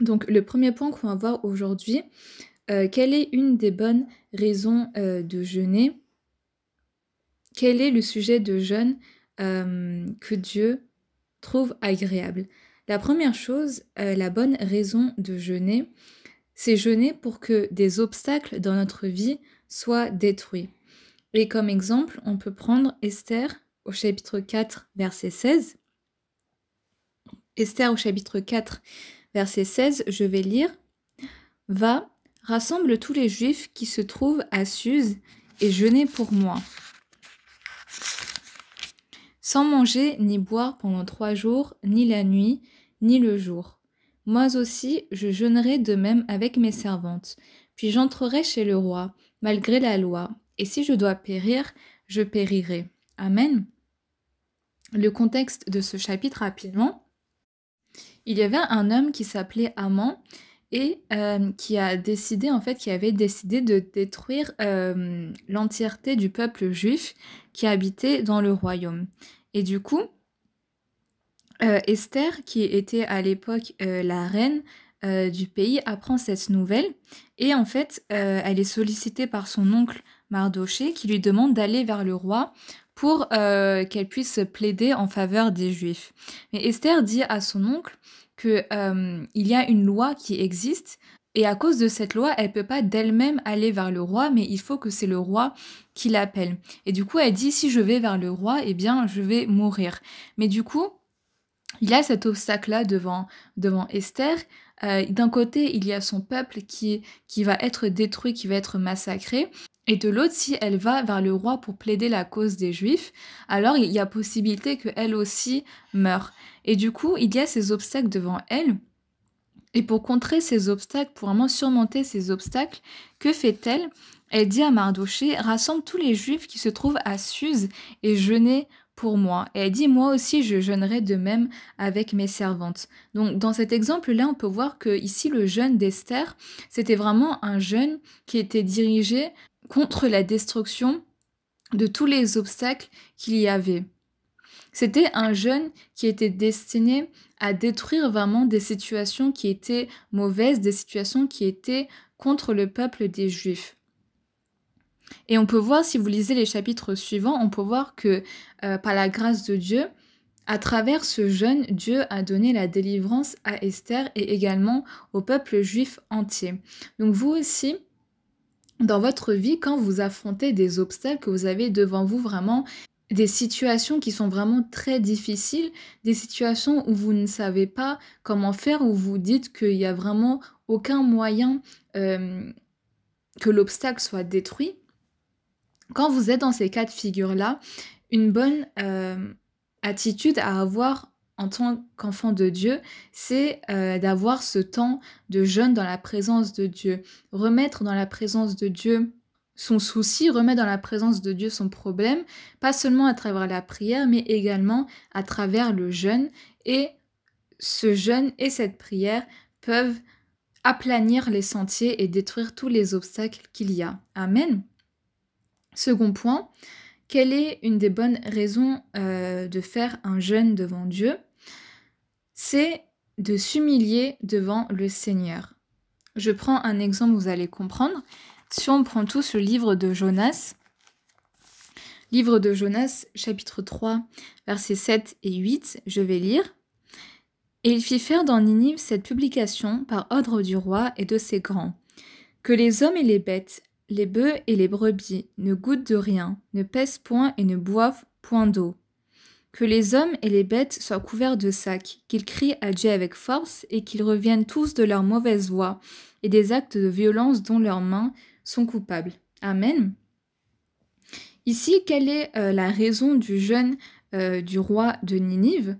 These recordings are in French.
Donc le premier point qu'on va voir aujourd'hui, euh, quelle est une des bonnes raisons euh, de jeûner Quel est le sujet de jeûne euh, que Dieu trouve agréable La première chose, la bonne raison de jeûner, c'est jeûner pour que des obstacles dans notre vie soit détruit. Et comme exemple, on peut prendre Esther au chapitre 4, verset 16. Esther au chapitre 4, verset 16, je vais lire. Va, rassemble tous les Juifs qui se trouvent à Suse et jeûnez pour moi. Sans manger ni boire pendant trois jours, ni la nuit, ni le jour. Moi aussi, je jeûnerai de même avec mes servantes. Puis j'entrerai chez le roi, malgré la loi, et si je dois périr, je périrai. Amen. Le contexte de ce chapitre rapidement, il y avait un homme qui s'appelait Amon. et euh, qui a décidé en fait, qui avait décidé de détruire euh, l'entièreté du peuple juif qui habitait dans le royaume. Et du coup, euh, Esther, qui était à l'époque la reine, euh, du pays apprend cette nouvelle et en fait euh, elle est sollicitée par son oncle Mardoché qui lui demande d'aller vers le roi pour euh, qu'elle puisse plaider en faveur des juifs. Mais Esther dit à son oncle quil il y a une loi qui existe et à cause de cette loi, elle peut pas d'elle-même aller vers le roi, mais il faut que c'est le roi qui l'appelle. Et du coup, elle dit si je vais vers le roi, eh bien, je vais mourir. Mais du coup, il y a cet obstacle-là devant, devant Esther, euh, d'un côté, il y a son peuple qui, qui va être détruit, qui va être massacré. Et de l'autre, si elle va vers le roi pour plaider la cause des Juifs, alors il y a possibilité qu'elle aussi meure. Et du coup, il y a ces obstacles devant elle. Et pour contrer ces obstacles, pour vraiment surmonter ces obstacles, que fait-elle Elle dit à Mardoché Rassemble tous les Juifs qui se trouvent à Suse et jeûnez moi. Et elle dit, moi aussi, je jeûnerai de même avec mes servantes. Donc, dans cet exemple-là, on peut voir que ici, le jeûne d'Esther, c'était vraiment un jeûne qui était dirigé contre la destruction de tous les obstacles qu'il y avait. C'était un jeûne qui était destiné à détruire vraiment des situations qui étaient mauvaises, des situations qui étaient contre le peuple des Juifs. Et on peut voir, si vous lisez les chapitres suivants, on peut voir que euh, par la grâce de Dieu, à travers ce jeûne, Dieu a donné la délivrance à Esther et également au peuple juif entier. Donc vous aussi, dans votre vie, quand vous affrontez des obstacles que vous avez devant vous, vraiment des situations qui sont vraiment très difficiles, des situations où vous ne savez pas comment faire, où vous dites qu'il n'y a vraiment aucun moyen euh, que l'obstacle soit détruit, quand vous êtes dans ces cas de figure-là, une bonne euh, attitude à avoir en tant qu'enfant de Dieu, c'est euh, d'avoir ce temps de jeûne dans la présence de Dieu, remettre dans la présence de Dieu son souci, remettre dans la présence de Dieu son problème, pas seulement à travers la prière, mais également à travers le jeûne. Et ce jeûne et cette prière peuvent aplanir les sentiers et détruire tous les obstacles qu'il y a. Amen. Second point, quelle est une des bonnes raisons euh, de faire un jeûne devant Dieu C'est de s'humilier devant le Seigneur. Je prends un exemple, vous allez comprendre. Si on prend tout ce livre de Jonas, livre de Jonas, chapitre 3, versets 7 et 8, je vais lire. Et il fit faire dans Ninive cette publication par ordre du roi et de ses grands, que les hommes et les bêtes, les bœufs et les brebis ne goûtent de rien, ne pèsent point et ne boivent point d'eau. Que les hommes et les bêtes soient couverts de sacs, qu'ils crient à Dieu avec force et qu'ils reviennent tous de leur mauvaise voix, et des actes de violence dont leurs mains sont coupables. Amen. Ici, quelle est euh, la raison du jeûne euh, du roi de Ninive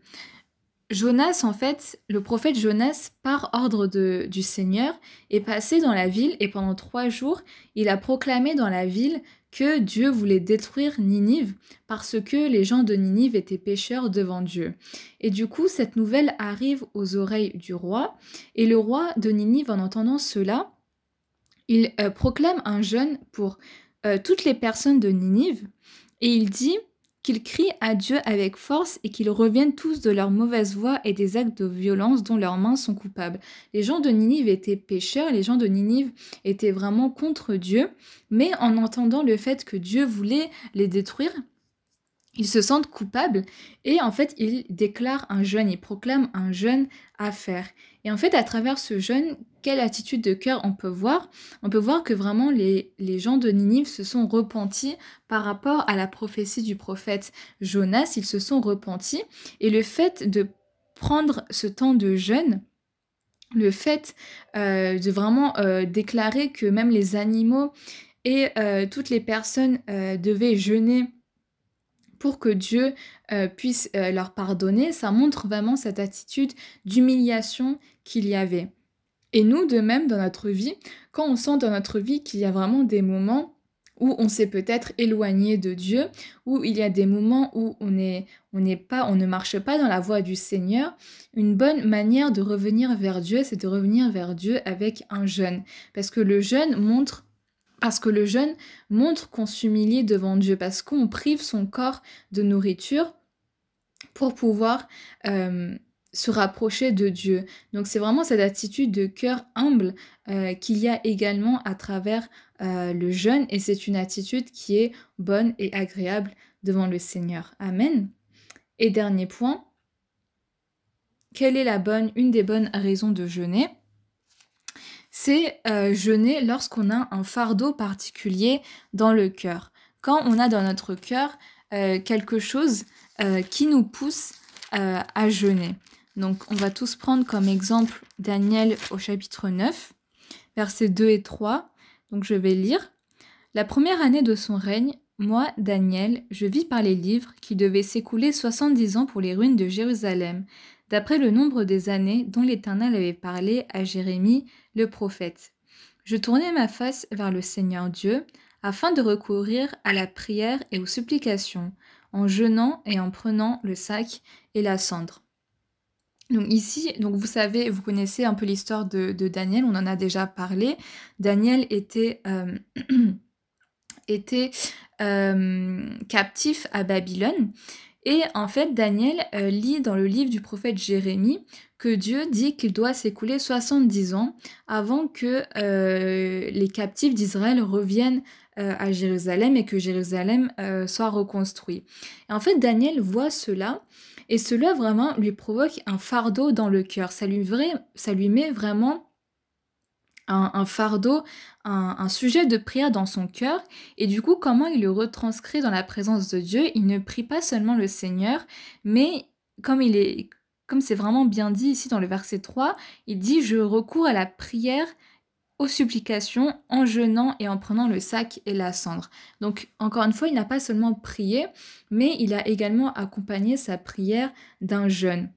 Jonas, en fait, le prophète Jonas, par ordre du Seigneur, est passé dans la ville et pendant trois jours, il a proclamé dans la ville que Dieu voulait détruire Ninive parce que les gens de Ninive étaient pécheurs devant Dieu. Et du coup, cette nouvelle arrive aux oreilles du roi et le roi de Ninive, en entendant cela, il euh, proclame un jeûne pour euh, toutes les personnes de Ninive et il dit qu'ils crient à Dieu avec force et qu'ils reviennent tous de leur mauvaise voies et des actes de violence dont leurs mains sont coupables. Les gens de Ninive étaient pécheurs, les gens de Ninive étaient vraiment contre Dieu, mais en entendant le fait que Dieu voulait les détruire, ils se sentent coupables et en fait ils déclarent un jeûne, ils proclament un jeûne à faire. Et en fait à travers ce jeûne, quelle attitude de cœur on peut voir On peut voir que vraiment les, gens de Ninive se sont repentis par rapport à la prophétie du prophète Jonas, ils se sont repentis. Et le fait de prendre ce temps de jeûne, le fait euh, de vraiment euh, déclarer que même les animaux et euh, toutes les personnes devaient jeûner pour que Dieu puisse leur pardonner, ça montre vraiment cette attitude d'humiliation qu'il y avait. Et nous, de même, dans notre vie, quand on sent dans notre vie qu'il y a vraiment des moments où on s'est peut-être éloigné de Dieu, où il y a des moments où on est, on n'est pas, on ne marche pas dans la voie du Seigneur, une bonne manière de revenir vers Dieu, c'est de revenir vers Dieu avec un jeûne, parce que le jeûne montre parce que le jeûne montre qu'on s'humilie devant Dieu, parce qu'on prive son corps de nourriture pour pouvoir euh, se rapprocher de Dieu. Donc c'est vraiment cette attitude de cœur humble euh, qu'il y a également à travers euh, le jeûne et c'est une attitude qui est bonne et agréable devant le Seigneur. Amen. Et dernier point, quelle est la bonne, une des bonnes raisons de jeûner C'est euh, jeûner lorsqu'on a un fardeau particulier dans le cœur. Quand on a dans notre cœur quelque chose qui nous pousse à jeûner. Donc on va tous prendre comme exemple Daniel au chapitre 9, versets 2 et 3. Donc je vais lire. La première année de son règne, moi, Daniel, je vis par les livres qui devaient s'écouler 70 ans pour les ruines de Jérusalem, d'après le nombre des années dont l'Éternel avait parlé à Jérémie, le prophète. Je tournai ma face vers le Seigneur Dieu, afin de recourir à la prière et aux supplications, en jeûnant et en prenant le sac et la cendre. Donc ici, donc vous savez, vous connaissez un peu l'histoire de, Daniel, on en a déjà parlé. Daniel était, euh, était euh, captif à Babylone. Et en fait, Daniel euh, lit dans le livre du prophète Jérémie que Dieu dit qu'il doit s'écouler 70 ans avant que les captifs d'Israël reviennent euh, à Jérusalem et que Jérusalem euh, soit reconstruit. en fait, Daniel voit cela et cela vraiment lui provoque un fardeau dans le cœur. Ça lui, vrai, ça lui met vraiment un, fardeau, un, sujet de prière dans son cœur. Et du coup, comment il le retranscrit dans la présence de Dieu Il ne prie pas seulement le Seigneur, mais comme il est, comme c'est vraiment bien dit ici dans le verset 3, il dit Je recours à la prière aux supplications en jeûnant et en prenant le sac et la cendre. Donc encore une fois, il n'a pas seulement prié, mais il a également accompagné sa prière d'un jeûne.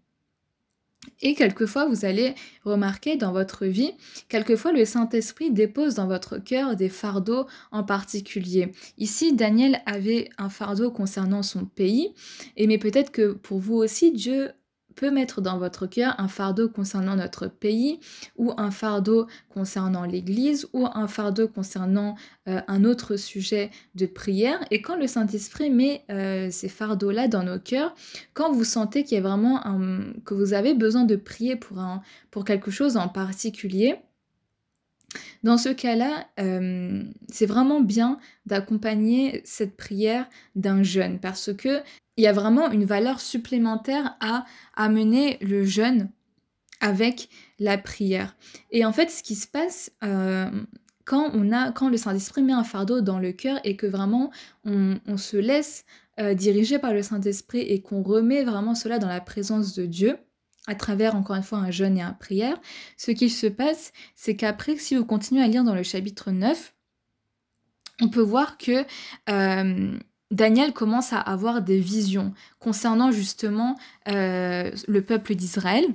Et quelquefois, vous allez remarquer dans votre vie, quelquefois le Saint-Esprit dépose dans votre cœur des fardeaux en particulier. Ici, Daniel avait un fardeau concernant son pays, et mais peut-être que pour vous aussi, Dieu peut mettre dans votre cœur un fardeau concernant notre pays ou un fardeau concernant l'Église ou un fardeau concernant euh, un autre sujet de prière. Et quand le Saint-Esprit met euh, ces fardeaux-là dans nos cœurs, quand vous sentez qu'il y a vraiment un, que vous avez besoin de prier pour, un, pour quelque chose en particulier, dans ce cas-là, euh, c'est vraiment bien d'accompagner cette prière d'un jeûne parce que il y a vraiment une valeur supplémentaire à amener le jeûne avec la prière. Et en fait, ce qui se passe euh, quand, on a, quand le Saint-Esprit met un fardeau dans le cœur et que vraiment on, se laisse euh, diriger par le Saint-Esprit et qu'on remet vraiment cela dans la présence de Dieu, à travers encore une fois un jeûne et une prière, ce qui se passe, c'est qu'après, si vous continuez à lire dans le chapitre 9, on peut voir que euh, Daniel commence à avoir des visions concernant justement euh, le peuple d'Israël.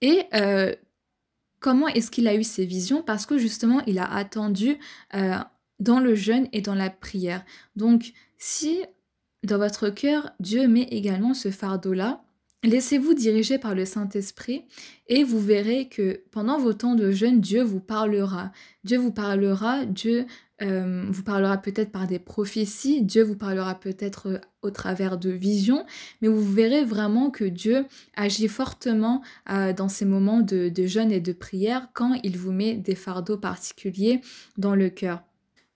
Et euh, comment est-ce qu'il a eu ces visions Parce que justement, il a attendu euh, dans le jeûne et dans la prière. Donc, si dans votre cœur, Dieu met également ce fardeau-là, Laissez-vous diriger par le Saint-Esprit et vous verrez que pendant vos temps de jeûne, Dieu vous parlera. Dieu vous parlera, Dieu euh, vous parlera peut-être par des prophéties, Dieu vous parlera peut-être euh, au travers de visions, mais vous verrez vraiment que Dieu agit fortement euh, dans ces moments de, jeûne et de prière quand il vous met des fardeaux particuliers dans le cœur.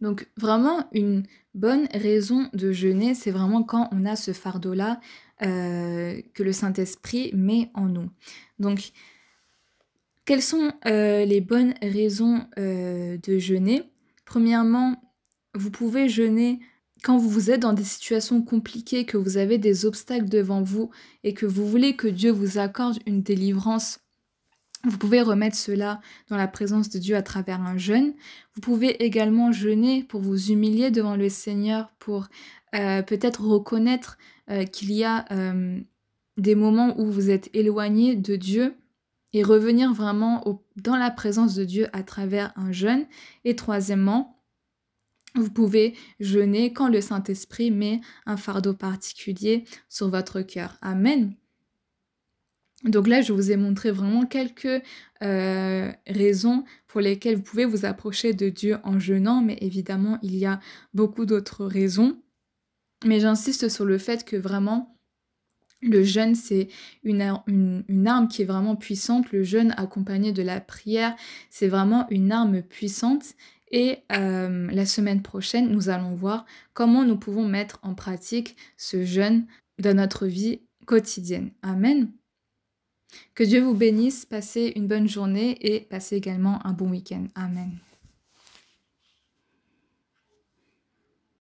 Donc vraiment une bonne raison de jeûner, c'est vraiment quand on a ce fardeau-là que le Saint-Esprit met en nous. Donc quelles sont les bonnes raisons de jeûner Premièrement, vous pouvez jeûner quand vous êtes dans des situations compliquées, que vous avez des obstacles devant vous et que vous voulez que Dieu vous accorde une délivrance. Vous pouvez remettre cela dans la présence de Dieu à travers un jeûne. Vous pouvez également jeûner pour vous humilier devant le Seigneur, pour euh, peut-être reconnaître euh, qu'il y a euh, des moments où vous êtes éloigné de Dieu et revenir vraiment dans la présence de Dieu à travers un jeûne. Et troisièmement, vous pouvez jeûner quand le Saint-Esprit met un fardeau particulier sur votre cœur. Amen. Donc là, je vous ai montré vraiment quelques euh, raisons pour lesquelles vous pouvez vous approcher de Dieu en jeûnant, mais évidemment, il y a beaucoup d'autres raisons. Mais j'insiste sur le fait que vraiment, le jeûne, c'est une, arme qui est vraiment puissante. Le jeûne accompagné de la prière, c'est vraiment une arme puissante. Et euh, la semaine prochaine, nous allons voir comment nous pouvons mettre en pratique ce jeûne dans notre vie quotidienne. Amen. Que Dieu vous bénisse, passez une bonne journée et passez également un bon week-end. Amen.